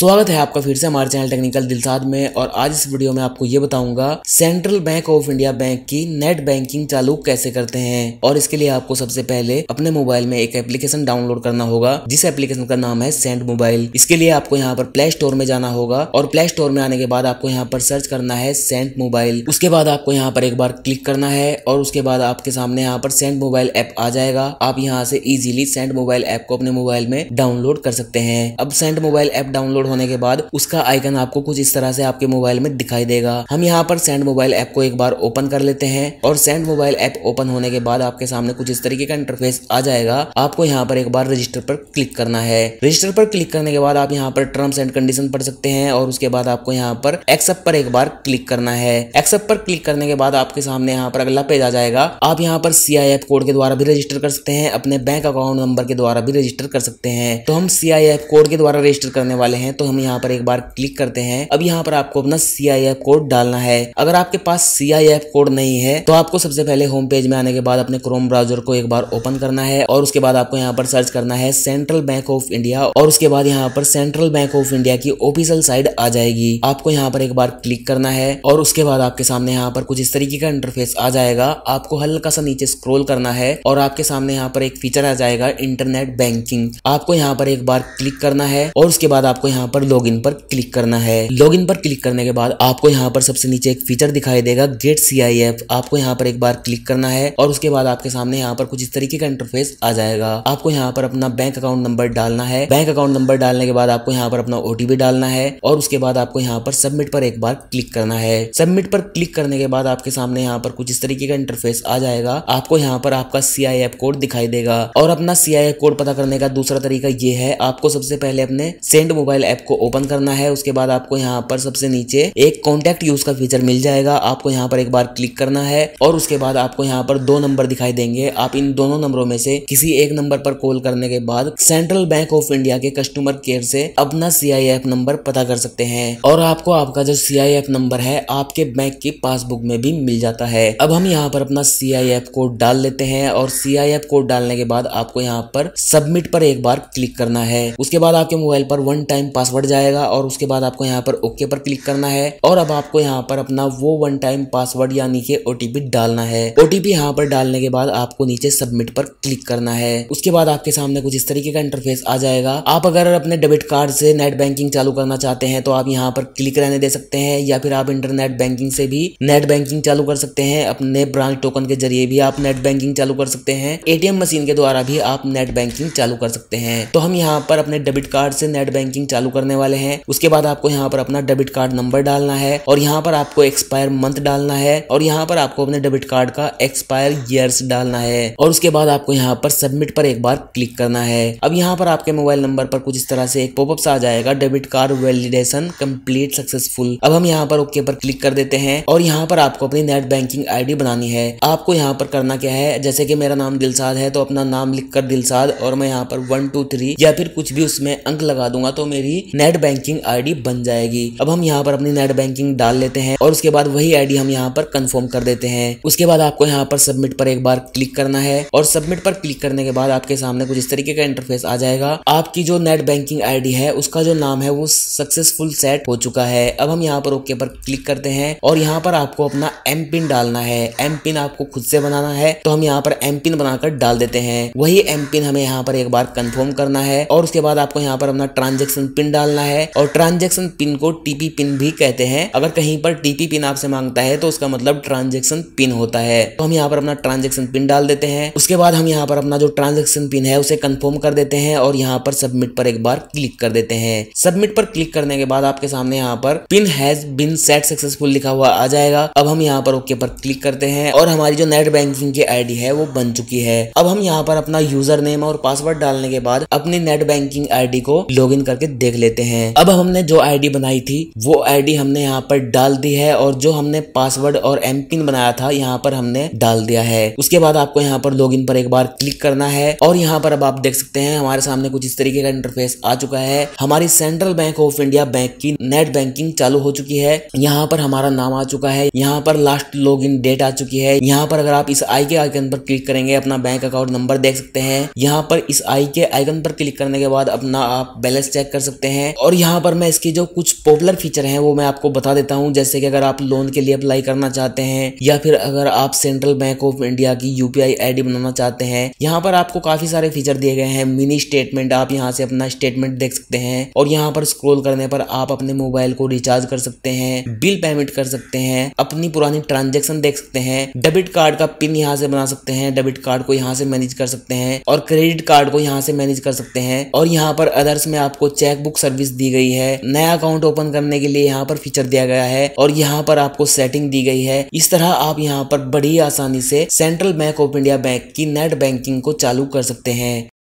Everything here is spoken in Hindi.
स्वागत है आपका फिर से हमारे चैनल टेक्निकल दिलसाद में और आज इस वीडियो में आपको ये बताऊंगा Central Bank of India bank की नेट बैंकिंग चालू कैसे करते हैं और इसके लिए आपको सबसे पहले अपने मोबाइल में एक एप्लीकेशन डाउनलोड करना होगा जिस एप्लीकेशन का नाम है सेंट मोबाइल इसके लिए आपको यहाँ पर प्ले स्टोर में जाना होगा और प्ले स्टोर में आने के बाद आपको यहाँ पर सर्च करना है सेंट मोबाइल उसके बाद आपको यहाँ पर एक बार क्लिक करना है और उसके बाद आपके सामने यहाँ पर सेंट मोबाइल ऐप आ जाएगा आप यहाँ से इजिली सेंट मोबाइल ऐप को अपने मोबाइल में डाउनलोड कर सकते हैं अब सेंट मोबाइल ऐप डाउनलोड होने के बाद उसका आइकन आपको कुछ इस तरह से आपके मोबाइल में दिखाई देगा हम यहाँ पर सेंड मोबाइल ऐप को एक बार ओपन कर लेते हैं और सेंड मोबाइल ऐप ओपन होने के बाद आपके सामने कुछ इस तरीके का इंटरफेस आ जाएगा आपको यहाँ पर एक बार रजिस्टर पर क्लिक करना है रजिस्टर पर क्लिक करने के बाद आप यहाँ पर टर्म्स एंड कंडीशन पढ़ सकते हैं और उसके बाद आपको यहाँ पर एक्सेप्ट पर एक बार क्लिक करना है एक्सेप्ट पर क्लिक करने के बाद आपके सामने यहाँ पर अगला पेज आ जाएगा आप यहाँ पर सी कोड के द्वारा भी रजिस्टर कर सकते हैं अपने बैंक अकाउंट नंबर के द्वारा भी रजिस्टर कर सकते हैं तो हम सी कोड के द्वारा रजिस्टर करने वाले हैं तो हम यहाँ पर एक बार क्लिक करते हैं अब यहाँ पर आपको अपना सी कोड डालना है अगर आपके पास सी कोड नहीं है तो आपको सबसे पहले होम पेज में आने के बाद अपने क्रोम ब्राउजर को एक बार ओपन करना है और उसके बाद आपको यहाँ पर सर्च करना है सेंट्रल बैंक ऑफ इंडिया और उसके बाद यहाँ पर सेंट्रल बैंक ऑफ इंडिया की ऑफिशियल साइड आ जाएगी आपको यहाँ पर एक बार क्लिक करना है और उसके बाद आपके सामने यहाँ पर कुछ इस तरीके का इंटरफेस आ जाएगा आपको हल्का सा नीचे स्क्रोल करना है और आपके सामने यहाँ पर एक फीचर आ जाएगा इंटरनेट बैंकिंग आपको यहाँ पर एक बार क्लिक करना है और उसके बाद आपको यहाँ पर लॉगिन पर क्लिक करना है लॉगिन पर क्लिक करने के बाद आपको यहाँ पर सबसे नीचे एक फीचर दिखाई देगा गेट सी आपको यहाँ पर एक बार क्लिक करना है और उसके बाद आपके सामने यहाँ पर कुछ इस तरीके का इंटरफेस आ जाएगा आपको यहाँ पर अपना बैंक अकाउंट नंबर डालना है बैंक अकाउंट नंबर डालने के बाद आपको यहाँ पर अपना ओटीपी डालना है और उसके बाद आपको यहाँ पर सबमिट पर एक बार क्लिक करना है सबमिट पर क्लिक करने के बाद आपके सामने यहाँ पर कुछ इस तरीके का इंटरफेस आ जाएगा आपको यहाँ पर आपका सी कोड दिखाई देगा और अपना सी कोड पता करने का दूसरा तरीका ये है आपको सबसे पहले अपने सेंड मोबाइल ऐप ऐप को ओपन करना है उसके बाद आपको यहाँ पर सबसे नीचे एक कॉन्टैक्ट यूज का फीचर मिल जाएगा आपको यहाँ पर एक बार क्लिक करना है और उसके बाद आपको यहाँ पर दो नंबर दिखाई देंगे आप इन दोनों नंबरों में से किसी एक नंबर पर कॉल करने के बाद सेंट्रल बैंक ऑफ इंडिया के कस्टमर केयर से अपना सीआईएफ नंबर पता कर सकते हैं और आपको आपका जो एफ नंबर है आपके बैंक की पासबुक में भी मिल जाता है अब हम यहाँ पर अपना एफ कोड डाल लेते हैं और एफ कोड डालने के बाद आपको यहाँ पर सबमिट पर एक बार क्लिक करना है उसके बाद आपके मोबाइल पर वन टाइम पासवर्ड जाएगा और उसके बाद आपको यहाँ पर ओके पर क्लिक करना है और अब आपको यहाँ पर अपना वो वन टाइम पासवर्ड यानी कि ओटीपी डालना है ओटीपी यहाँ पर डालने के बाद आपको नीचे सबमिट पर क्लिक करना है उसके बाद आपके सामने कुछ इस तरीके का इंटरफेस आ जाएगा आप अगर अपने डेबिट कार्ड से नेट बैंकिंग चालू करना चाहते हैं तो आप यहाँ पर क्लिक रहने दे सकते हैं या फिर आप इंटरनेट बैंकिंग से भी नेट बैंकिंग चालू कर सकते हैं अपने ब्रांच टोकन के जरिए भी आप नेट बैंकिंग चालू कर सकते हैं एटीएम मशीन के द्वारा भी आप नेट बैंकिंग चालू कर सकते हैं तो हम यहाँ पर अपने डेबिट कार्ड से नेट बैंकिंग चालू चालू करने वाले हैं उसके बाद आपको यहाँ पर अपना डेबिट कार्ड नंबर डालना है और यहाँ पर आपको एक्सपायर मंथ डालना है और यहाँ पर आपको अपने डेबिट कार्ड का एक्सपायर ईयर्स डालना है और उसके बाद आपको यहाँ पर सबमिट पर एक बार क्लिक करना है अब यहाँ पर आपके मोबाइल नंबर पर कुछ इस तरह से एक पॉपअप आ जाएगा debit card validation complete successful अब हम यहाँ पर ओके पर क्लिक कर देते हैं और यहाँ पर आपको अपनी नेट बैंकिंग आई बनानी है आपको यहाँ पर करना क्या है जैसे की मेरा नाम दिलसाद है तो अपना नाम लिख कर दिलसाद और मैं यहाँ पर वन टू थ्री या फिर कुछ भी उसमें अंक लगा दूंगा तो मेरी आपकी नेट बैंकिंग आईडी बन जाएगी अब हम यहाँ पर अपनी नेट बैंकिंग डाल लेते हैं और उसके बाद वही आईडी हम यहाँ पर कंफर्म कर देते हैं उसके बाद आपको यहाँ पर सबमिट पर एक बार क्लिक करना है और सबमिट पर क्लिक करने के बाद आपके सामने कुछ इस तरीके का इंटरफेस आ जाएगा आपकी जो नेट बैंकिंग आई है उसका जो नाम है वो सक्सेसफुल सेट हो चुका है अब हम यहाँ पर ओके पर क्लिक करते हैं और यहाँ पर आपको अपना एम पिन डालना है एम पिन आपको खुद से बनाना है तो हम यहाँ पर एम पिन बनाकर डाल देते हैं वही एम पिन हमें यहाँ पर एक बार कंफर्म करना है और उसके बाद आपको यहाँ पर अपना ट्रांजेक्शन पिन डालना है और ट्रांजेक्शन पिन को टीपी पिन भी कहते हैं अगर कहीं पर टीपी पिन आपसे मांगता है तो उसका मतलब ट्रांजेक्शन पिन होता है तो हम यहाँ पर अपना ट्रांजेक्शन पिन डाल देते हैं उसके बाद हम यहाँ पर अपना जो ट्रांजेक्शन पिन है उसे कंफर्म कर देते हैं और यहाँ पर सबमिट पर एक बार क्लिक कर देते हैं सबमिट पर क्लिक करने के बाद आपके सामने यहाँ पर pin has been set successful लिखा हुआ आ जाएगा अब हम यहाँ पर ओके पर क्लिक करते हैं और हमारी जो नेट बैंकिंग की आईडी है वो बन चुकी है अब हम यहाँ पर अपना यूजर नेम और पासवर्ड डालने के बाद अपनी नेट बैंकिंग आईडी को लॉग करके देख लेते हैं अब हमने जो आईडी बनाई थी वो आईडी हमने यहाँ पर डाल दी है और जो हमने पासवर्ड और एम पिन बनाया था यहाँ पर हमने डाल दिया है उसके बाद आपको यहाँ पर लॉग पर एक बार क्लिक करना है और यहाँ पर अब आप देख सकते हैं हमारे सामने कुछ इस तरीके का इंटरफेस आ चुका है हमारी Central Bank of India bank की नेट बैंकिंग चालू हो चुकी है यहाँ पर हमारा नाम आ चुका है यहाँ पर लास्ट लॉग इन डेट आ चुकी है यहाँ पर अगर आप इस आई के आइकन पर क्लिक करेंगे अपना बैंक अकाउंट नंबर देख सकते हैं यहाँ पर इस आई के आइकन पर क्लिक करने के बाद अपना आप बैलेंस चेक कर सकते हैं हैं और यहाँ पर मैं इसके जो कुछ पॉपुलर फीचर हैं वो मैं आपको बता देता हूँ जैसे कि अगर आप लोन के लिए अप्लाई करना चाहते हैं या फिर अगर आप सेंट्रल बैंक ऑफ इंडिया की यूपीआई आईडी बनाना चाहते हैं यहाँ पर आपको काफी सारे फीचर दिए गए हैं मिनी स्टेटमेंट आप यहाँ से अपना स्टेटमेंट देख सकते हैं और यहाँ पर स्क्रोल करने पर आप अपने मोबाइल को रिचार्ज कर सकते हैं बिल पेमेंट कर सकते हैं अपनी पुरानी ट्रांजेक्शन देख सकते हैं डेबिट कार्ड का पिन यहाँ से बना सकते हैं डेबिट कार्ड को यहाँ से मैनेज कर सकते हैं और क्रेडिट कार्ड को यहाँ से मैनेज कर सकते हैं और यहाँ पर अदर्स में आपको चेकबुक सर्विस दी गई है नया अकाउंट ओपन करने के लिए यहाँ पर फीचर दिया गया है और यहाँ पर आपको सेटिंग दी गई है इस तरह आप यहाँ पर बड़ी आसानी से Central Bank of India bank की नेट बैंकिंग को चालू कर सकते हैं